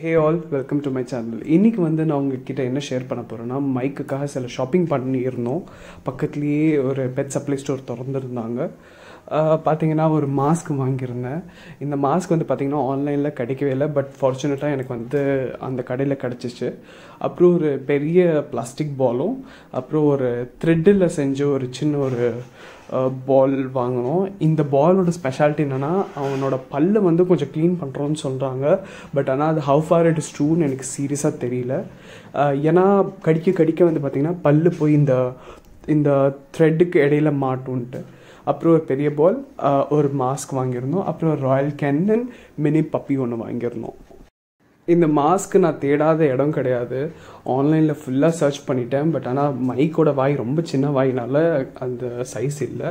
hey all welcome to my channel இன்றைக்கி வந்து நான் உங்ககிட்ட என்ன ஷேர் பண்ண போகிறேன்னா மைக்குக்காக சில ஷாப்பிங் பண்ணியிருந்தோம் பக்கத்துலேயே ஒரு பெட் சப்ளை ஸ்டோர் திறந்துருந்தாங்க பார்த்தீங்கன்னா ஒரு மாஸ்க் வாங்கியிருந்தேன் இந்த மாஸ்க் வந்து பார்த்திங்கன்னா ஆன்லைனில் கிடைக்கவே இல்லை பட் ஃபார்ச்சுனேட்டாக எனக்கு வந்து அந்த கடையில் கிடச்சிச்சு அப்புறம் ஒரு பெரிய பிளாஸ்டிக் பாலும் அப்புறம் ஒரு த்ரெட்டில் செஞ்ச ஒரு சின்ன ஒரு பால் வாங்கினோம் இந்த பாலோட ஸ்பெஷாலிட்டி என்னென்னா அவனோட பல்லு வந்து கொஞ்சம் க்ளீன் பண்ணுறோன்னு சொல்கிறாங்க பட் ஆனால் அது ஹவு ஃபார் இட் இஸ் ட்ரூன்னு எனக்கு சீரியஸாக தெரியல ஏன்னா கடிக்க கடிக்க வந்து பார்த்திங்கன்னா பல் போய் இந்த இந்த த்ரெட்டுக்கு இடையில மாட்டோன்ட்டு அப்புறம் ஒரு பெரிய பால் ஒரு மாஸ்க் வாங்கியிருந்தோம் அப்புறம் ராயல் கேனன் மினி பப்பி ஒன்று வாங்கியிருந்தோம் இந்த மாஸ்க்கு நான் தேடாத இடம் கிடையாது ஆன்லைனில் ஃபுல்லாக சர்ச் பண்ணிட்டேன் பட் ஆனால் மைக்கோட வாய் ரொம்ப சின்ன வாயினால் அந்த சைஸ் இல்லை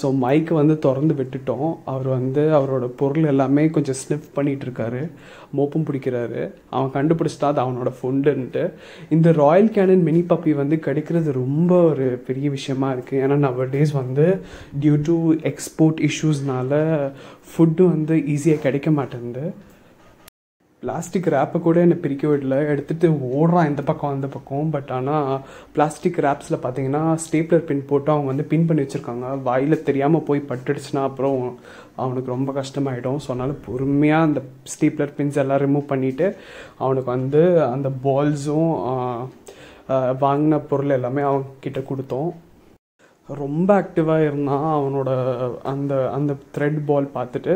ஸோ மைக்கு வந்து திறந்து விட்டுட்டோம் அவர் வந்து அவரோட பொருள் எல்லாமே கொஞ்சம் ஸ்னிஃப் பண்ணிகிட்ருக்காரு மோப்பம் பிடிக்கிறாரு அவன் கண்டுபிடிச்சிட்டா அது அவனோட ஃபுண்டுன்ட்டு இந்த ராயல் கேனன் மினி பப்பி வந்து கிடைக்கிறது ரொம்ப ஒரு பெரிய விஷயமா இருக்குது ஏன்னா நவர் டேஸ் வந்து டியூ டு எக்ஸ்போர்ட் இஷ்யூஸ்னால ஃபுட்டு வந்து ஈஸியாக கிடைக்க மாட்டேங்குது பிளாஸ்டிக் ரேப்பை கூட என்னை பிரிக்க விடல எடுத்துகிட்டு ஓடுறான் இந்த பக்கம் அந்த பக்கம் பட் ஆனால் பிளாஸ்டிக் ரேப்ஸில் பார்த்தீங்கன்னா ஸ்டேப்லர் பின் போட்டு அவங்க வந்து பின் பண்ணி வச்சுருக்காங்க வாயில் தெரியாமல் போய் பட்டுடுச்சுன்னா அப்புறம் அவனுக்கு ரொம்ப கஷ்டமாயிடும் ஸோ அதனால் பொறுமையாக அந்த ஸ்டீப்லர் பின்ஸ் எல்லாம் ரிமூவ் பண்ணிவிட்டு அவனுக்கு வந்து அந்த பால்ஸும் வாங்கின பொருள் எல்லாமே அவங்கக்கிட்ட கொடுத்தோம் ரொம்ப ஆக்டிவாக இருந்தான் அவனோட அந்த அந்த த்ரெட் பால் பார்த்துட்டு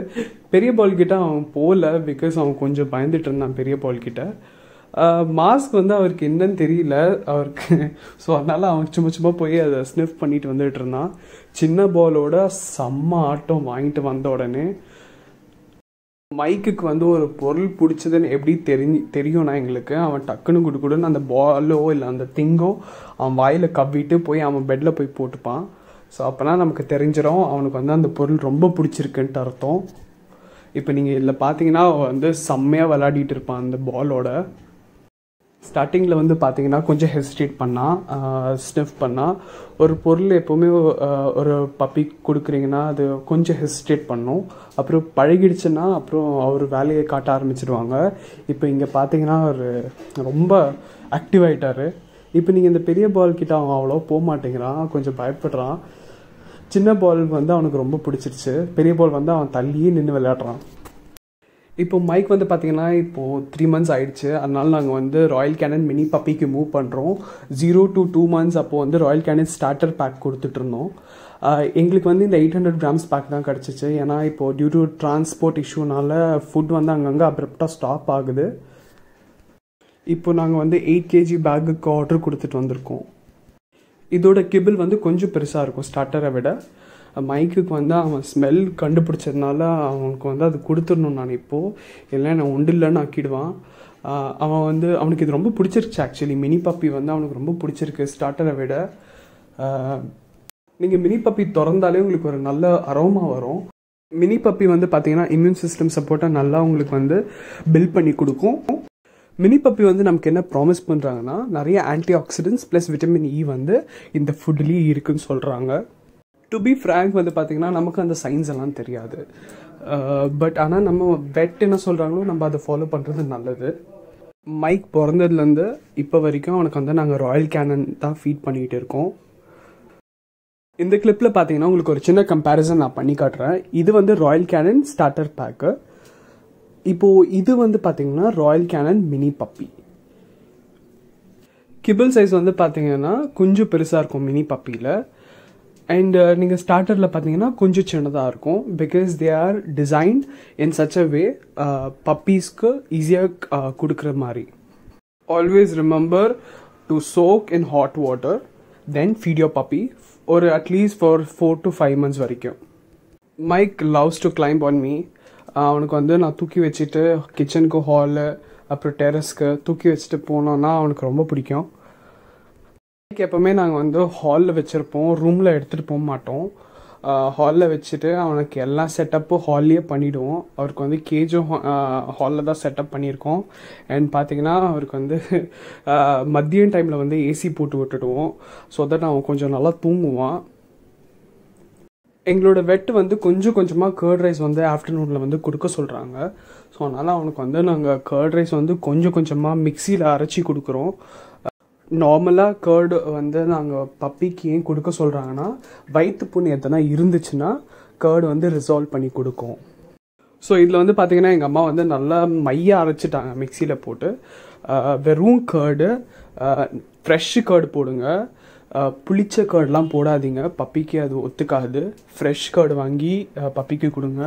பெரிய பால் கிட்ட அவன் போகல பிகாஸ் அவன் கொஞ்சம் பயந்துட்டு இருந்தான் பெரிய பால் கிட்ட மாஸ்க் வந்து அவருக்கு என்னன்னு தெரியல அவருக்கு ஸோ அதனால் அவன் சும்மா சும்மா போய் அதை ஸ்னிஃப் பண்ணிட்டு வந்துட்டு இருந்தான் சின்ன பாலோட செம்ம ஆட்டம் வாங்கிட்டு வந்த உடனே மைக்குக்கு வந்து ஒரு பொருள் பிடிச்சதுன்னு எப்படி தெரிஞ்சு தெரியும்னா எங்களுக்கு அவன் டக்குன்னு குடு குடுன்னு அந்த பாலோ இல்லை அந்த திங்கோ அவன் வாயில் கவ்விட்டு போய் அவன் பெட்டில் போய் போட்டுப்பான் ஸோ அப்போனா நமக்கு தெரிஞ்சிடும் அவனுக்கு வந்து அந்த பொருள் ரொம்ப பிடிச்சிருக்குன்ட்டு அர்த்தம் இப்போ நீங்கள் இதில் பார்த்தீங்கன்னா அவன் வந்து செம்மையாக விளாடிட்டு இருப்பான் அந்த பாலோட ஸ்டார்டிங்கில் வந்து பார்த்தீங்கன்னா கொஞ்சம் ஹெசிடேட் பண்ணால் ஸ்னிஃப் பண்ணால் ஒரு பொருள் எப்போவுமே ஒரு பப்பி கொடுக்குறீங்கன்னா அது கொஞ்சம் ஹெசிடேட் பண்ணும் அப்புறம் பழகிடுச்சுன்னா அப்புறம் அவர் வேலையை காட்ட ஆரம்பிச்சிடுவாங்க இப்போ இங்கே பார்த்தீங்கன்னா அவர் ரொம்ப ஆக்டிவ் ஆகிட்டார் இப்போ நீங்கள் இந்த பெரிய பால் கிட்ட அவன் அவ்வளோ போக மாட்டேங்கிறான் கொஞ்சம் பயப்படுறான் சின்ன பால் வந்து அவனுக்கு ரொம்ப பிடிச்சிருச்சு பெரிய பால் வந்து அவன் தள்ளியே நின்று விளையாடுறான் இப்போ மைக் வந்து பார்த்திங்கன்னா இப்போது த்ரீ மந்த்ஸ் ஆயிடுச்சு அதனால் நாங்கள் வந்து ராயல் கேனன் மினி பப்பிக்கு மூவ் பண்ணுறோம் ஜீரோ டு டூ மந்த்ஸ் அப்போது வந்து ராயல் கேனன் ஸ்டார்டர் பேக் கொடுத்துட்ருந்தோம் எங்களுக்கு வந்து இந்த எயிட் ஹண்ட்ரட் கிராம்ஸ் பேக் தான் கிடச்சிச்சு ஏன்னா இப்போது டியூ டு டிரான்ஸ்போர்ட் இஷ்யூனால ஃபுட் வந்து அங்கங்கே அப்ரப்டாக ஸ்டாப் ஆகுது இப்போ நாங்கள் வந்து எயிட் கேஜி பேக்குக்கு ஆர்டர் கொடுத்துட்டு வந்திருக்கோம் இதோட கிபிள் வந்து கொஞ்சம் பெருசாக இருக்கும் ஸ்டார்டரை விட மைக்குக்கு வந்து அவன் ஸ்மெல் கண்டுபிடிச்சதுனால அவனுக்கு வந்து அது கொடுத்துடணும் நான் இப்போது இல்லைன்னா நான் உண்டு இல்லைன்னு ஆக்கிடுவான் அவன் வந்து அவனுக்கு இது ரொம்ப பிடிச்சிருச்சு ஆக்சுவலி மினி பப்பி வந்து அவனுக்கு ரொம்ப பிடிச்சிருக்கு ஸ்டார்டரை விட நீங்கள் மினி பப்பி திறந்தாலே உங்களுக்கு ஒரு நல்ல அரோமா வரும் மினி பப்பி வந்து பார்த்தீங்கன்னா இம்யூன் சிஸ்டம் சப்போர்ட்டாக நல்லா உங்களுக்கு வந்து பில்ட் பண்ணி கொடுக்கும் மினி பப்பி வந்து நமக்கு என்ன ப்ராமிஸ் பண்ணுறாங்கன்னா நிறைய antioxidants plus vitamin E வந்து இந்த ஃபுட்லேயே இருக்குன்னு சொல்கிறாங்க டு பி ஃப்ரேங்க் வந்து பார்த்திங்கன்னா நமக்கு அந்த சயின்ஸ் எல்லாம் தெரியாது பட் uh, ஆனால் நம்ம வெட் என்ன சொல்கிறாங்களோ நம்ம அதை ஃபாலோ பண்ணுறது நல்லது மைக் பிறந்ததுலேருந்து இப்போ வரைக்கும் அவனுக்கு வந்து நாங்கள் ராயல் கேனன் தான் ஃபீட் பண்ணிகிட்டு இருக்கோம் இந்த கிளிப்பில் பார்த்தீங்கன்னா உங்களுக்கு ஒரு சின்ன கம்பேரிசன் நான் பண்ணி காட்டுறேன் இது வந்து ராயல் கேனன் ஸ்டார்டர் பேக்கு இப்போது இது வந்து பார்த்தீங்கன்னா Royal Canin mini puppy kibble size வந்து பார்த்தீங்கன்னா கொஞ்சம் பெருசாக இருக்கும் மினி பப்பியில் அண்ட் uh, நீங்கள் ஸ்டார்டரில் பார்த்தீங்கன்னா கொஞ்சம் சின்னதாக இருக்கும் because they are designed in such a way பப்பீஸ்க்கு ஈஸியாக கொடுக்குற மாதிரி always remember to soak in hot water then feed your puppy ஒரு at least for four to five months வரைக்கும் Mike loves to climb on me அவனுக்கு வந்து நான் தூக்கி வச்சுட்டு கிச்சனுக்கு ஹாலு அப்புறம் டெரஸ்க்கு தூக்கி வச்சுட்டு போனோன்னா அவனுக்கு ரொம்ப பிடிக்கும் எப்பவுமே நாங்கள் வந்து ஹாலில் வச்சுருப்போம் ரூமில் எடுத்துகிட்டு போக மாட்டோம் ஹாலில் வச்சுட்டு அவனுக்கு எல்லா செட்டப்பும் ஹால்லேயே பண்ணிவிடுவோம் அவருக்கு வந்து கேஜும் ஹாலில் தான் செட்டப் பண்ணியிருக்கோம் அண்ட் பார்த்தீங்கன்னா அவருக்கு வந்து மதியம் டைமில் வந்து ஏசி போட்டு விட்டுடுவோம் ஸோ தட் அவன் கொஞ்சம் நல்லா தூங்குவான் எங்களோட வெட் வந்து கொஞ்சம் கொஞ்சமாக கேர்ட் ரைஸ் வந்து ஆஃப்டர்நூனில் வந்து கொடுக்க சொல்கிறாங்க ஸோ அதனால் அவனுக்கு வந்து நாங்கள் கேர்ட் ரைஸ் வந்து கொஞ்சம் கொஞ்சமாக மிக்சியில் அரைச்சி கொடுக்குறோம் நார்மலாக கேர்டு வந்து நாங்கள் பப்பிக்கு ஏன் கொடுக்க சொல்கிறாங்கன்னா வயிற்று புண்ணு எத்தனா இருந்துச்சுன்னா கேர்டு வந்து ரிசால்வ் பண்ணி கொடுக்கும் ஸோ இதில் வந்து பார்த்திங்கன்னா எங்கள் அம்மா வந்து நல்லா மையை அரைச்சிட்டாங்க மிக்சியில் போட்டு வெறும் கேர்டு ஃப்ரெஷ்ஷு கேர்டு போடுங்க புளிச்ச கேர்டெலாம் போடாதீங்க பப்பிக்கு அது ஒத்துக்காது ஃப்ரெஷ் கேர்டு வாங்கி பப்பிக்கு கொடுங்க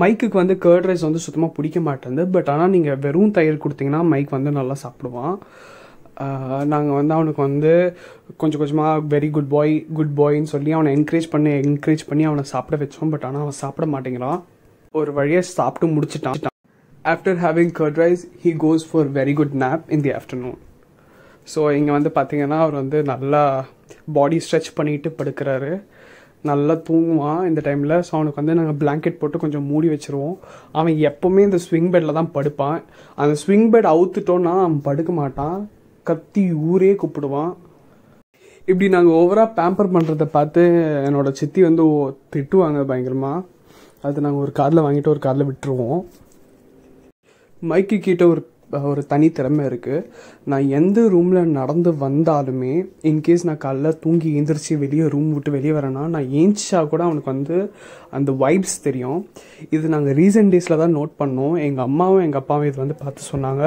மைக்குக்கு வந்து கேர்ட் ரைஸ் வந்து சுத்தமாக பிடிக்க மாட்டேங்குது பட் ஆனால் நீங்கள் வெறும் தயிர் கொடுத்தீங்கன்னா மைக் வந்து நல்லா சாப்பிடுவான் நாங்கள் வந்து அவனுக்கு வந்து கொஞ்சம் கொஞ்சமாக வெரி குட் பாய் குட் பாய்ன்னு சொல்லி அவனை என்கரேஜ் பண்ணி என்கரேஜ் பண்ணி அவனை சாப்பிட வச்சோம் பட் ஆனால் அவன் சாப்பிட மாட்டேங்கிறான் ஒரு வழியாக சாப்பிட்டு முடிச்சிட்டான் after having curd rice he goes for very good nap in the afternoon so இங்கே வந்து பார்த்தீங்கன்னா அவர் வந்து நல்லா பாடி ஸ்ட்ரெச் பண்ணிட்டு படுக்கிறாரு நல்லா தூங்குவான் இந்த டைமில் ஸோ அவனுக்கு வந்து நாங்கள் பிளாங்கெட் போட்டு கொஞ்சம் மூடி வச்சுருவோம் அவன் எப்போவுமே இந்த ஸ்விங் பெட்டில் தான் படுப்பான் அந்த ஸ்விங் பெட் அவுத்துட்டோன்னா அவன் படுக்க மாட்டான் கத்தி ஊரே கூப்பிடுவான் இப்படி நாங்கள் ஓவராக பேம்பர் பண்ணுறத பார்த்து என்னோடய சித்தி வந்து திட்டுவாங்க பயங்கரமாக அது நாங்கள் ஒரு காரில் வாங்கிட்டு ஒரு காரில் விட்டுருவோம் மைக்கு கிட்ட ஒரு ஒரு தனித்திறமை இருக்குது நான் எந்த ரூமில் நடந்து வந்தாலுமே இன்கேஸ் நான் காலைல தூங்கி ஏந்திரிச்சு வெளியே ரூம் விட்டு வெளியே வரேன்னா நான் ஏஞ்சிச்சா கூட அவனுக்கு வந்து அந்த வைப்ஸ் தெரியும் இது நாங்கள் ரீசன்ட் டேஸில் தான் நோட் பண்ணோம் எங்கள் அம்மாவும் எங்கள் அப்பாவும் இது வந்து பார்த்து சொன்னாங்க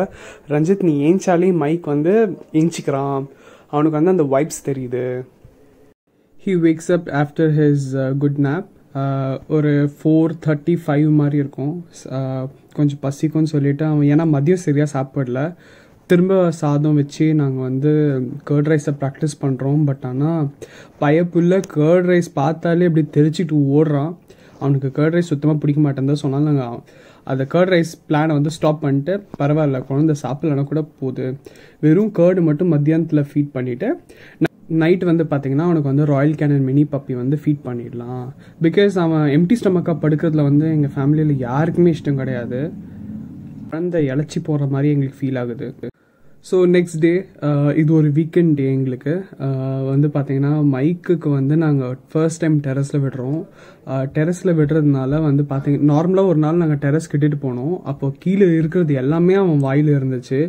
ரஞ்சித் நீ ஏஞ்சாலே மைக் வந்து ஏஞ்சிக்கிறான் அவனுக்கு வந்து அந்த வைப்ஸ் தெரியுது he wakes up after his good nap ஒரு ஃபோர் தேர்ட்டி ஃபைவ் மாதிரி இருக்கும் கொஞ்சம் பசிக்கும்னு சொல்லிவிட்டு அவன் ஏன்னா மதியம் சரியாக சாப்பிடல திரும்ப சாதம் வச்சு நாங்கள் வந்து கேர்ட் ரைஸை ப்ராக்டிஸ் பண்ணுறோம் பட் ஆனால் பயப்புள்ள கேர்ட் ரைஸ் பார்த்தாலே அப்படி தெரிச்சுட்டு ஓடுறான் அவனுக்கு கேர்ட் ரைஸ் சுத்தமாக பிடிக்க தான் சொன்னாலும் நாங்கள் அந்த கேர்ட் ரைஸ் பிளானை வந்து ஸ்டாப் பண்ணிட்டு பரவாயில்ல குழந்தை சாப்பிட்லன்னா கூட போகுது வெறும் கேர்டு மட்டும் மத்தியானத்தில் ஃபீட் பண்ணிவிட்டு நைட் வந்து பார்த்தீங்கன்னா அவனுக்கு வந்து ராயல் கேனன் மினி பப்பி வந்து ஃபீட் பண்ணிடலாம் பிகாஸ் அவன் எம்டி ஸ்டமக்காக படுக்கிறதுல வந்து எங்கள் ஃபேமிலியில் யாருக்குமே இஷ்டம் கிடையாது குழந்தை இழைச்சி போகிற மாதிரி எங்களுக்கு ஃபீல் ஆகுது ஸோ நெக்ஸ்ட் டே இது ஒரு வீக்கெண்ட் டே எங்களுக்கு uh, வந்து பார்த்தீங்கன்னா மைக்குக்கு வந்து நாங்கள் ஃபர்ஸ்ட் டைம் டெரஸில் விடுறோம் டெரஸில் uh, விடுறதுனால வந்து பார்த்தீங்க நார்மலாக ஒரு நாள் நாங்கள் டெரஸ் கட்டிட்டு போனோம் அப்போ கீழே இருக்கிறது எல்லாமே அவன் வாயில் இருந்துச்சு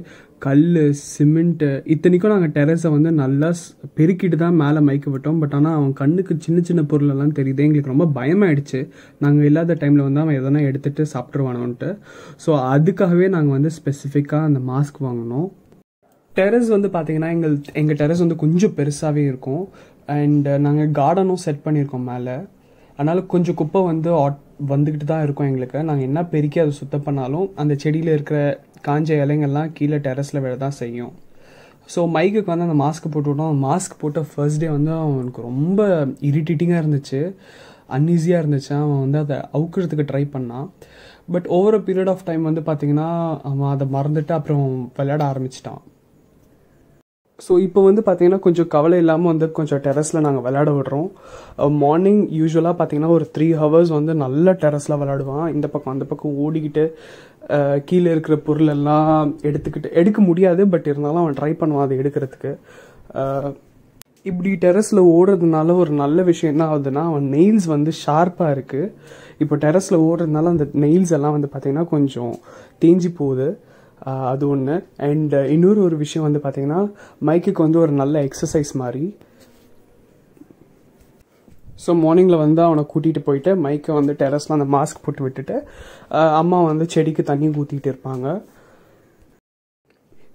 கல் சிமெண்ட்டு இத்தனைக்கும் நாங்கள் டெரஸை வந்து நல்லா பெருக்கிட்டு தான் மேலே மயக்க விட்டோம் பட் ஆனால் அவன் கண்ணுக்கு சின்ன சின்ன பொருளெல்லாம் தெரியுது எங்களுக்கு ரொம்ப பயமாயிடுச்சு நாங்கள் இல்லாத டைமில் வந்து அவன் எதனா எடுத்துகிட்டு சாப்பிட்ருவானோன்ட்டு ஸோ அதுக்காகவே நாங்கள் வந்து ஸ்பெசிஃபிக்காக அந்த மாஸ்க் வாங்கினோம் டெரஸ் வந்து பார்த்தீங்கன்னா எங்கள் எங்கள் டெரஸ் வந்து கொஞ்சம் பெருசாகவே இருக்கும் அண்டு நாங்கள் கார்டனும் செட் பண்ணியிருக்கோம் மேலே அதனால் கொஞ்சம் குப்பை வந்து ஆட் வந்துக்கிட்டு தான் இருக்கும் எங்களுக்கு நாங்கள் என்ன பெருக்கி அதை சுத்தம் பண்ணாலும் அந்த செடியில் இருக்கிற காஞ்ச இலைங்கள்லாம் கீழே டெரஸில் விட தான் செய்யும் ஸோ மைக்குக்கு வந்து அந்த மாஸ்க் போட்டு விட்டோம் மாஸ்க் போட்ட ஃபர்ஸ்ட் டே வந்து அவனுக்கு ரொம்ப இரிட்டேட்டிங்காக இருந்துச்சு அன்ஈஸியாக இருந்துச்சு அவன் வந்து அதை அவுக்கிறதுக்கு ட்ரை பண்ணான் but over period of time வந்து பார்த்திங்கன்னா அவன் அதை மறந்துட்டு அப்புறம் விளையாட ஆரம்பிச்சிட்டான் ஸோ இப்போ வந்து பார்த்திங்கன்னா கொஞ்சம் கவலை இல்லாமல் வந்து கொஞ்சம் டெரஸில் நாங்கள் விளையாட விடுறோம் மார்னிங் uh, யூஸ்வலாக பார்த்தீங்கன்னா ஒரு த்ரீ ஹவர்ஸ் வந்து நல்ல டெரஸில் விளையாடுவான் இந்த பக்கம் அந்த பக்கம் ஓடிக்கிட்டு கீழே இருக்கிற பொருளெல்லாம் எடுத்துக்கிட்டு எடுக்க முடியாது பட் இருந்தாலும் அவன் ட்ரை பண்ணுவான் அதை எடுக்கிறதுக்கு இப்படி டெரஸில் ஓடுறதுனால ஒரு நல்ல விஷயம் என்ன ஆகுதுன்னா அவன் நெயில்ஸ் வந்து ஷார்ப்பாக இருக்குது இப்போ டெரஸில் ஓடுறதுனால அந்த நெயில்ஸ் எல்லாம் வந்து பார்த்திங்கன்னா கொஞ்சம் தேஞ்சி போகுது அது ஒன்று அண்ட் இன்னொரு ஒரு விஷயம் வந்து பார்த்திங்கன்னா மைக்குக்கு வந்து ஒரு நல்ல எக்ஸசைஸ் மாதிரி ஸோ மார்னிங்கில் வந்து அவனை கூட்டிகிட்டு போயிட்டு மைக்கை வந்து டெரஸில் அந்த மாஸ்க் போட்டு விட்டுட்டு அம்மா வந்து செடிக்கு தண்ணி ஊற்றிட்டு இருப்பாங்க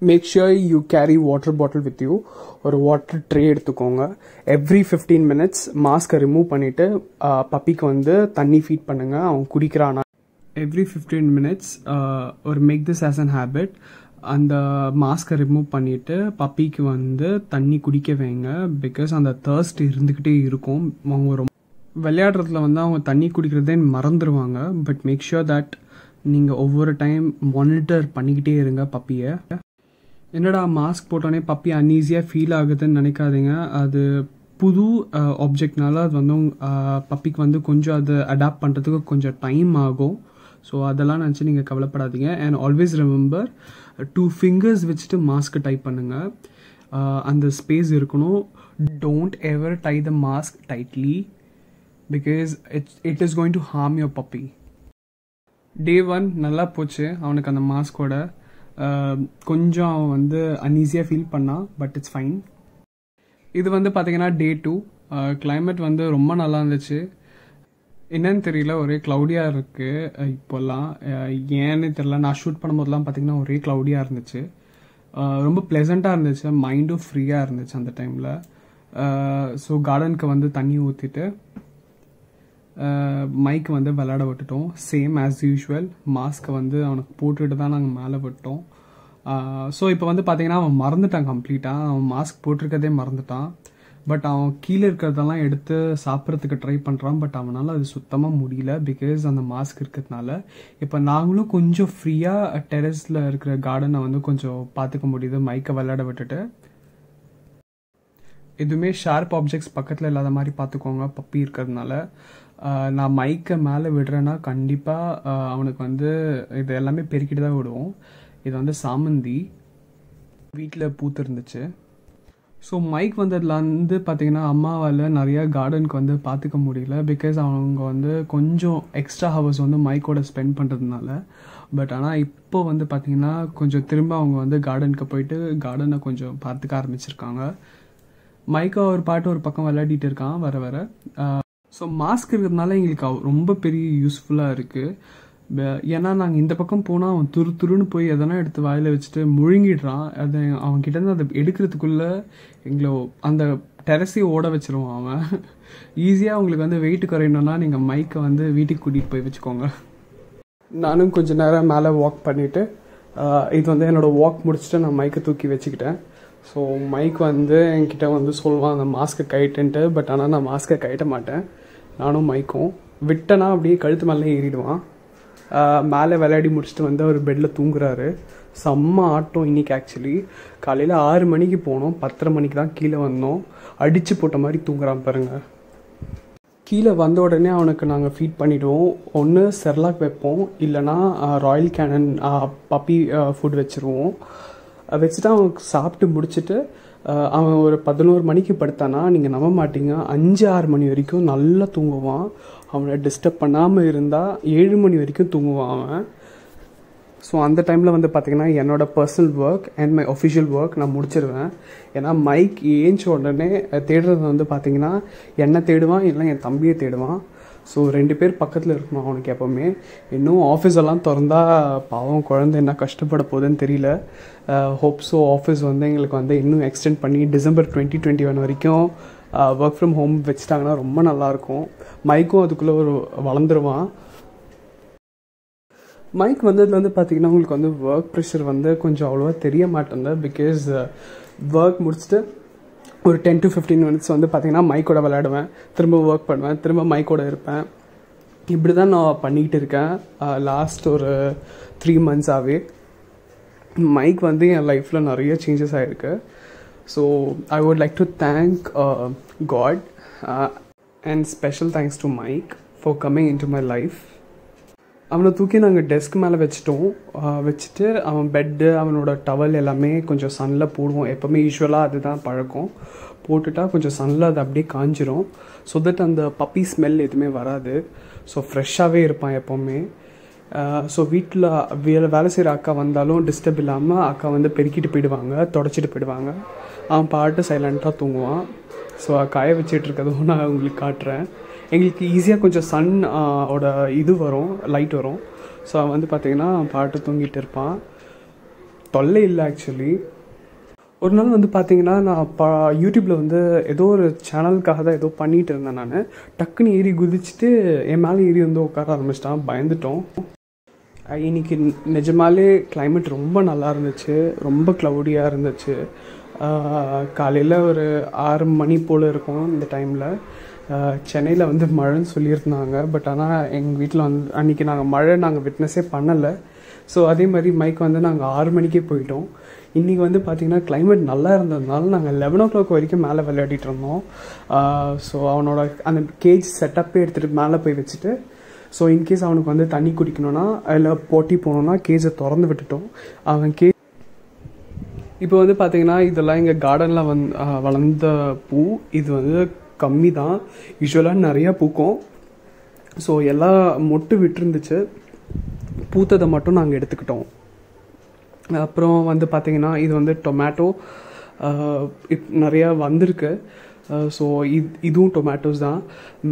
make sure you carry water bottle with you ஒரு வாட்டர் ட்ரே எடுத்துக்கோங்க எவ்ரி ஃபிஃப்டீன் மினிட்ஸ் மாஸ்க்கை ரிமூவ் பண்ணிவிட்டு பப்பிக்கு வந்து தண்ணி ஃபீட் பண்ணுங்கள் அவன் குடிக்கிறானா எவ்ரி ஃபிஃப்டீன் மினிட்ஸ் ஒரு make this as an habit அந்த மாஸ்க்கை ரிமூவ் பண்ணிவிட்டு பப்பிக்கு வந்து தண்ணி குடிக்க வைங்க பிகாஸ் அந்த தேர்ஸ்ட் இருந்துக்கிட்டே இருக்கும் அவங்க ரொம்ப விளையாடுறதுல வந்து அவங்க தண்ணி குடிக்கிறதே மறந்துடுவாங்க பட் மேக் ஷுர் தட் நீங்கள் ஒவ்வொரு டைம் மானிட்டர் பண்ணிக்கிட்டே இருங்க பப்பியை என்னடா மாஸ்க் போட்டோன்னே பப்பி அன்ஈஸியாக ஃபீல் ஆகுதுன்னு நினைக்காதீங்க அது புது ஆப்ஜெக்ட்னால அது வந்து பப்பிக்கு வந்து கொஞ்சம் அது அடாப்ட் பண்ணுறதுக்கு கொஞ்சம் டைம் ஆகும் ஸோ அதெல்லாம் நினச்சி நீங்கள் கவலைப்படாதீங்க and always remember two fingers வச்சுட்டு மாஸ்க்கு டைப் பண்ணுங்கள் அந்த ஸ்பேஸ் இருக்கணும் don't ever tie the mask tightly because it's it is going to harm your puppy day one நல்லா போச்சு அவனுக்கு அந்த மாஸ்கோட கொஞ்சம் அவன் வந்து அன்ஈஸியாக ஃபீல் பண்ணான் பட் இட்ஸ் ஃபைன் இது வந்து பார்த்தீங்கன்னா டே டூ கிளைமேட் வந்து ரொம்ப நல்லா இருந்துச்சு என்னன்னு தெரியல ஒரே கிளவுடியா இருக்குது இப்போல்லாம் ஏன்னு தெரியல நான் ஷூட் பண்ணும்போதெல்லாம் பார்த்தீங்கன்னா ஒரே கிளவுடியா இருந்துச்சு ரொம்ப ப்ளெசண்ட்டாக இருந்துச்சு மைண்டும் ஃப்ரீயாக இருந்துச்சு அந்த டைமில் ஸோ கார்டனுக்கு வந்து தண்ணி ஊற்றிட்டு மைக் வந்து விளாட விட்டுட்டோம் சேம் ஆஸ் யூஷுவல் மாஸ்க்கை வந்து அவனுக்கு போட்டுட்டு தான் நாங்கள் மேலே விட்டோம் ஸோ இப்போ வந்து பார்த்தீங்கன்னா அவன் மறந்துட்டான் கம்ப்ளீட்டாக அவன் மாஸ்க் போட்டிருக்கதே மறந்துட்டான் பட் அவன் கீழே இருக்கிறதெல்லாம் எடுத்து சாப்பிட்றதுக்கு ட்ரை பண்ணுறான் பட் அவனால் அது சுத்தமாக முடியல பிகாஸ் அந்த மாஸ்க் இருக்கிறதுனால இப்போ நாங்களும் கொஞ்சம் ஃப்ரீயாக டெரஸில் இருக்கிற கார்டனை வந்து கொஞ்சம் பார்த்துக்க முடியுது மைக்கை விளையாட விட்டுட்டு எதுவுமே ஷார்ப் ஆப்ஜெக்ட்ஸ் பக்கத்தில் இல்லாத மாதிரி பார்த்துக்கோங்க பப்பி இருக்கிறதுனால நான் மைக்கை மேலே விடுறேன்னா கண்டிப்பாக அவனுக்கு வந்து இது எல்லாமே பெருக்கிட்டு தான் விடுவோம் இது வந்து சாமந்தி வீட்டில் பூத்து இருந்துச்சு ஸோ மைக் வந்ததுலேருந்து பார்த்திங்கன்னா அம்மாவால் நிறையா கார்டனுக்கு வந்து பார்த்துக்க முடியல பிகாஸ் அவங்க வந்து கொஞ்சம் எக்ஸ்ட்ரா ஹவர்ஸ் வந்து மைக்கோட ஸ்பெண்ட் பண்ணுறதுனால பட் ஆனால் இப்போ வந்து பார்த்திங்கன்னா கொஞ்சம் திரும்ப அவங்க வந்து கார்டனுக்கு போயிட்டு கார்டனை கொஞ்சம் பார்த்துக்க ஆரம்பிச்சிருக்காங்க மைக்கோ ஒரு பாட்டு ஒரு பக்கம் விளையாடிட்டு இருக்கான் வர வர ஸோ மாஸ்க் இருக்கிறதுனால எங்களுக்கு ரொம்ப பெரிய யூஸ்ஃபுல்லாக இருக்குது ஏன்னா நாங்கள் இந்த பக்கம் போனால் அவன் துரு துருன்னு போய் எதனா எடுத்து வாயில் வச்சுட்டு முழுங்கிடுறான் அது அவன்கிட்டருந்து அதை எடுக்கிறதுக்குள்ளே எங்களை அந்த டெரஸையும் ஓட வச்சிருவான் அவன் ஈஸியாக உங்களுக்கு வந்து வெயிட் குறையணும்னா நீங்கள் மைக்கை வந்து வீட்டுக்கு கூட்டிகிட்டு போய் வச்சுக்கோங்க நானும் கொஞ்ச நேரம் மேலே வாக் பண்ணிவிட்டு இது வந்து என்னோடய வாக் முடிச்சுட்டு நான் மைக்கை தூக்கி வச்சுக்கிட்டேன் ஸோ மைக் வந்து என்கிட்ட வந்து சொல்லுவான் அந்த மாஸ்க்கை கைட்டுன்ட்டு பட் ஆனால் நான் மாஸ்க்கை கைட்ட மாட்டேன் நானும் மைக்கும் விட்டனா அப்படியே கழுத்து மேலே ஏறிடுவான் மேலே விளையாடி முடிச்சுட்டு வந்து அவர் பெட்டில் தூங்குறாரு செம்ம ஆட்டம் இன்றைக்கி ஆக்சுவலி காலையில் ஆறு மணிக்கு போனோம் பத்தரை மணிக்கு தான் கீழே வந்தோம் அடித்து போட்ட மாதிரி தூங்குறான் பாருங்கள் கீழே வந்த உடனே அவனுக்கு நாங்கள் ஃபீட் பண்ணிவிடுவோம் ஒன்று செர்லாக் வைப்போம் இல்லைனா ராயல் கேனன் பப்பி ஃபுட் வச்சுருவோம் வச்சுட்டு அவனுக்கு சாப்பிட்டு முடிச்சுட்டு அவன் ஒரு பதினோரு மணிக்கு படுத்தானா நீங்கள் நம்ப மாட்டீங்க அஞ்சு ஆறு மணி வரைக்கும் நல்லா தூங்குவான் அவனை டிஸ்டர்ப் பண்ணாமல் இருந்தால் ஏழு மணி வரைக்கும் தூங்குவான் அவன் ஸோ அந்த டைமில் வந்து பார்த்திங்கன்னா என்னோடய personal work and my official work நான் முடிச்சிருவேன் ஏன்னா மைக் ஏஞ்ச உடனே தேடுறது வந்து பார்த்தீங்கன்னா என்னை தேடுவான் இல்லை என் தம்பியை தேடுவான் ஸோ ரெண்டு பேர் பக்கத்தில் இருக்கணும் அவனுக்கு எப்போவுமே இன்னும் ஆஃபீஸ் எல்லாம் திறந்தா பாவம் குழந்தை என்ன கஷ்டப்பட போகுதுன்னு தெரியல ஹோப் ஸோ ஆஃபீஸ் வந்து எங்களுக்கு வந்து இன்னும் எக்ஸ்டெண்ட் பண்ணி டிசம்பர் டுவெண்ட்டி டுவெண்ட்டி ஒன் வரைக்கும் ஒர்க் ஃப்ரம் ஹோம் வச்சுட்டாங்கன்னா ரொம்ப நல்லாயிருக்கும் மைக்கும் அதுக்குள்ளே ஒரு வளர்ந்துருவான் மைக் வந்ததுல வந்து பார்த்தீங்கன்னா உங்களுக்கு வந்து ஒர்க் ப்ரெஷர் வந்து கொஞ்சம் அவ்வளோவா தெரிய மாட்டேங்குது பிகாஸ் ஒர்க் முடிச்சுட்டு ஒரு டென் டு ஃபிஃப்டீன் மினிட்ஸ் வந்து பார்த்திங்கன்னா மைக்கோட விளையாடுவேன் திரும்ப ஒர்க் பண்ணுவேன் திரும்ப மைக்கோட இருப்பேன் இப்படி தான் நான் பண்ணிக்கிட்டு இருக்கேன் லாஸ்ட் ஒரு த்ரீ மந்த்ஸாகவே மைக் வந்து என் லைஃப்பில் நிறைய சேஞ்சஸ் ஆகிருக்கு so I would like to thank God and special thanks to Mike for coming into my life அவனை தூக்கி நாங்கள் டெஸ்க் மேலே வச்சிட்டோம் வச்சுட்டு அவன் பெட்டு அவனோட டவல் எல்லாமே கொஞ்சம் சன்னில் போடுவோம் எப்போவுமே யூஸ்வலாக அதுதான் பழக்கம் போட்டுட்டா கொஞ்சம் சன்னில் அது அப்படியே காஞ்சிரும் ஸோ தட் அந்த பப்பி ஸ்மெல் எதுவுமே வராது ஸோ ஃப்ரெஷ்ஷாகவே இருப்பான் எப்போவுமே ஸோ வீட்டில் வேலை வேலை செய்கிற அக்கா வந்தாலும் டிஸ்டர்ப் இல்லாமல் அக்கா வந்து பெருக்கிட்டு போயிடுவாங்க தொடச்சிட்டு போயிடுவாங்க அவன் பாட்டு சைலண்ட்டாக தூங்குவான் ஸோ காய வச்சிட்ருக்கதும் நான் உங்களுக்கு காட்டுறேன் எங்களுக்கு ஈஸியாக கொஞ்சம் சன் ஓட இது வரும் லைட் வரும் ஸோ அவன் வந்து பார்த்திங்கன்னா பாட்டு தூங்கிட்டு இருப்பான் தொல்லை இல்லை ஆக்சுவலி ஒரு நாள் வந்து பார்த்தீங்கன்னா நான் பா யூடியூப்பில் வந்து ஏதோ ஒரு சேனலுக்காக தான் ஏதோ பண்ணிகிட்டு இருந்தேன் நான் டக்குன்னு ஏறி குதிச்சுட்டு என் மேலே ஏறி வந்து உட்கார ஆரம்பிச்சிட்டான் பயந்துட்டோம் இன்னைக்கு நிஜமாலே கிளைமேட் ரொம்ப நல்லா இருந்துச்சு ரொம்ப க்ளவுடியாக இருந்துச்சு காலையில் ஒரு ஆறு மணி போல் இருக்கும் இந்த டைமில் சென்னையில் வந்து மழைன்னு சொல்லியிருந்தாங்க பட் ஆனால் எங்கள் வீட்டில் வந்து அன்றைக்கி நாங்கள் மழை நாங்கள் விட்னஸே பண்ணலை ஸோ அதே மாதிரி மைக் வந்து நாங்கள் ஆறு மணிக்கே போயிட்டோம் இன்றைக்கி வந்து பார்த்திங்கன்னா கிளைமேட் நல்லா இருந்ததுனால நாங்கள் லெவன் ஓ கிளாக் வரைக்கும் மேலே விளையாடிட்டு இருந்தோம் ஸோ அவனோட அந்த கேஜ் செட்டப்பே எடுத்துகிட்டு மேலே போய் வச்சுட்டு ஸோ இன்கேஸ் அவனுக்கு வந்து தண்ணி குடிக்கணும்னா இல்லை போட்டி போகணுன்னா கேஜை திறந்து விட்டுட்டோம் அவன் கே இப்போ வந்து பார்த்தீங்கன்னா இதெல்லாம் எங்கள் கார்டனில் வந் வளர்ந்த பூ இது வந்து கம்மி தான் யூஸ்வலாக நிறையா பூக்கும் ஸோ எல்லா மொட்டு விட்டுருந்துச்சு பூத்ததை மட்டும் நாங்கள் எடுத்துக்கிட்டோம் அப்புறம் வந்து பார்த்திங்கன்னா இது வந்து டொமேட்டோ இப் நிறையா வந்திருக்கு ஸோ இது இதுவும் டொமேட்டோஸ் தான்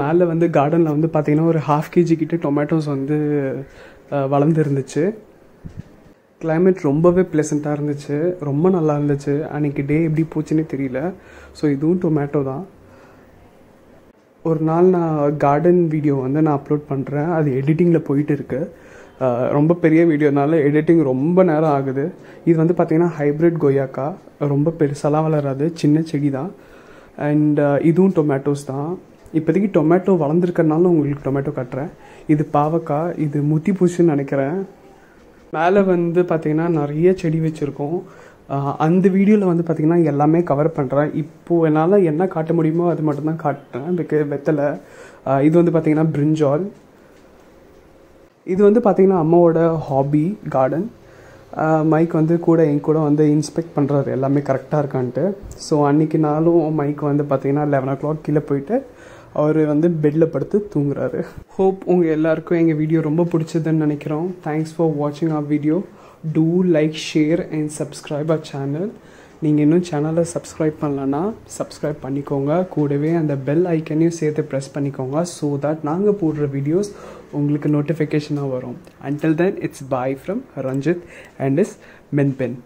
மேலே வந்து கார்டனில் வந்து பார்த்திங்கன்னா ஒரு ஹாஃப் கேஜி கிட்டே டொமேட்டோஸ் வந்து வளர்ந்துருந்துச்சு கிளைமேட் ரொம்பவே ப்ளசண்ட்டாக இருந்துச்சு ரொம்ப நல்லா இருந்துச்சு அன்றைக்கி டே எப்படி போச்சுன்னே தெரியல ஸோ இதுவும் டொமேட்டோ தான் ஒரு நாள் நான் கார்டன் வீடியோ வந்து நான் அப்லோட் பண்ணுறேன் அது எடிட்டிங்கில் போயிட்டு இருக்கு ரொம்ப பெரிய வீடியோனால எடிட்டிங் ரொம்ப நேரம் ஆகுது இது வந்து பார்த்திங்கன்னா ஹைப்ரிட் கொய்யாக்கா ரொம்ப பெருசாலாம் வளராது சின்ன செடி தான் அண்ட் இதுவும் டொமேட்டோஸ் தான் இப்போதைக்கு டொமேட்டோ வளர்ந்துருக்கறனால உங்களுக்கு டொமேட்டோ கட்டுறேன் இது பாவக்காய் இது முத்தி பூச்சின்னு நினைக்கிறேன் மேலே வந்து பார்த்திங்கன்னா நிறைய செடி வச்சுருக்கோம் அந்த வீடியோவில் வந்து பார்த்திங்கன்னா எல்லாமே கவர் பண்ணுறேன் இப்போது என்னால் என்ன காட்ட முடியுமோ அது மட்டும்தான் காட்டுறேன் பிக்கு வெத்தலை இது வந்து பார்த்திங்கன்னா பிரிஞ்சால் இது வந்து பார்த்திங்கன்னா அம்மாவோட ஹாபி கார்டன் மைக் வந்து கூட என் கூட வந்து இன்ஸ்பெக்ட் பண்ணுறாரு எல்லாமே கரெக்டாக இருக்கான்ட்டு ஸோ அன்றைக்கி நாளும் மைக் வந்து பார்த்திங்கன்னா லெவன் ஓ கிளாக் கீழே போயிட்டு அவர் வந்து பெட்டில் படுத்து தூங்குறாரு ஹோப் உங்கள் எல்லாருக்கும் எங்கள் வீடியோ ரொம்ப பிடிச்சதுன்னு நினைக்கிறோம் தேங்க்ஸ் ஃபார் வாட்சிங் our video do like share and subscribe a channel நீங்கள் இன்னும் சேனலை சப்ஸ்கிரைப் பண்ணலன்னா சப்ஸ்கிரைப் பண்ணிக்கோங்க கூடவே அந்த பெல் ஐக்கனையும் சேர்த்து ப்ரெஸ் பண்ணிக்கோங்க ஸோ தட் நாங்கள் போடுற வீடியோஸ் உங்களுக்கு நோட்டிஃபிகேஷனாக வரும் until then it's bye from Ranjith and is மென்பென்